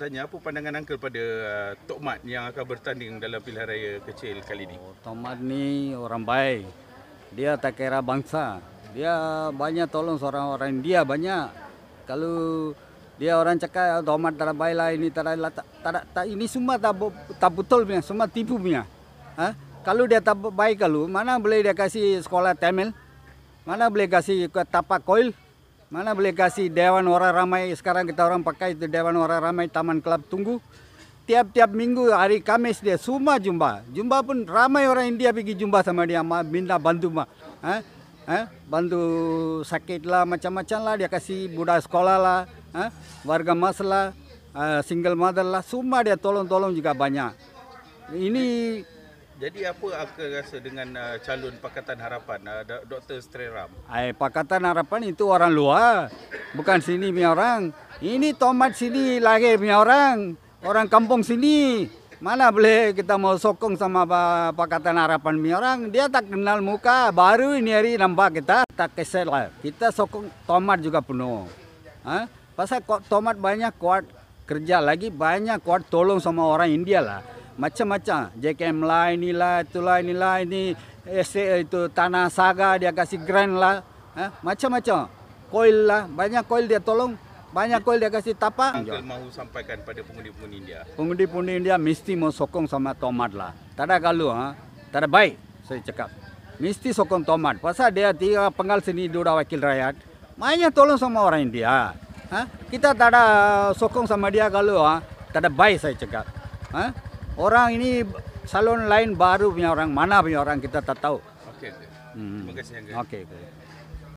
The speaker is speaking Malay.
Tanya apa pandangan Uncle pada uh, Tok Mat yang akan bertanding dalam pilihan raya kecil kali ini? Oh, Tok Mat ni orang baik. Dia tak kira bangsa. Dia banyak tolong seorang orang India banyak. Kalau dia orang cakap oh, Tok Mat tak baik lah ini tak lah. Tak, tak, ini semua tak, tak betul punya. Semua tipu punya. Ha? Kalau dia tak baik kalau mana boleh dia kasih sekolah Tamil? Mana boleh kasih tapak koil? Mana boleh kasih Dewan Orang Ramai sekarang kita orang pakai itu Dewan Orang Ramai Taman Kelab Tunggu. Tiap-tiap minggu hari Kamis dia semua jumpa. Jumpa pun ramai orang India pergi jumpa sama dia. Ma, minta bantu mah Ha? Ha? Bantu sakit lah macam-macam lah. Dia kasih budak sekolah lah. Ha? Warga mas lah. Ha? Single mother lah. Semua dia tolong-tolong juga banyak. Ini jadi apa akan rasa dengan uh, calon Pakatan Harapan uh, Dr. Streram? Ai Pakatan Harapan itu orang luar. Bukan sini punya orang. Ini tomat sini lagi, punya orang. Orang kampung sini. Mana boleh kita mau sokong sama Pakatan Harapan punya orang. Dia tak kenal muka. Baru ini hari nampak kita. Tak kesel lah. Kita sokong tomat juga penuh. Ha? Pasal tomat banyak kuat kerja lagi. Banyak kuat tolong sama orang India lah macam-macam JKM lah inilah itulah lah ini estate itu tanah saga dia kasih grant lah ha? macam-macam coil lah banyak coil dia tolong banyak coil dia kasih tapa. Uncle mahu sampaikan pada pengundi-pengundi India pengundi-pengundi India mesti mau sokong sama Tomat lah tak ada kalau ha? tak ada baik saya cakap mesti sokong Tomat pasal dia tiga penggal sini dua wakil rakyat banyak tolong sama orang India ha? kita tak ada sokong sama dia kalau ha? tak ada baik saya cakap ha? Orang ini salon lain baru punya orang, mana punya orang kita tak tahu. Okey. Hmm. Terima kasih Okey. Okay.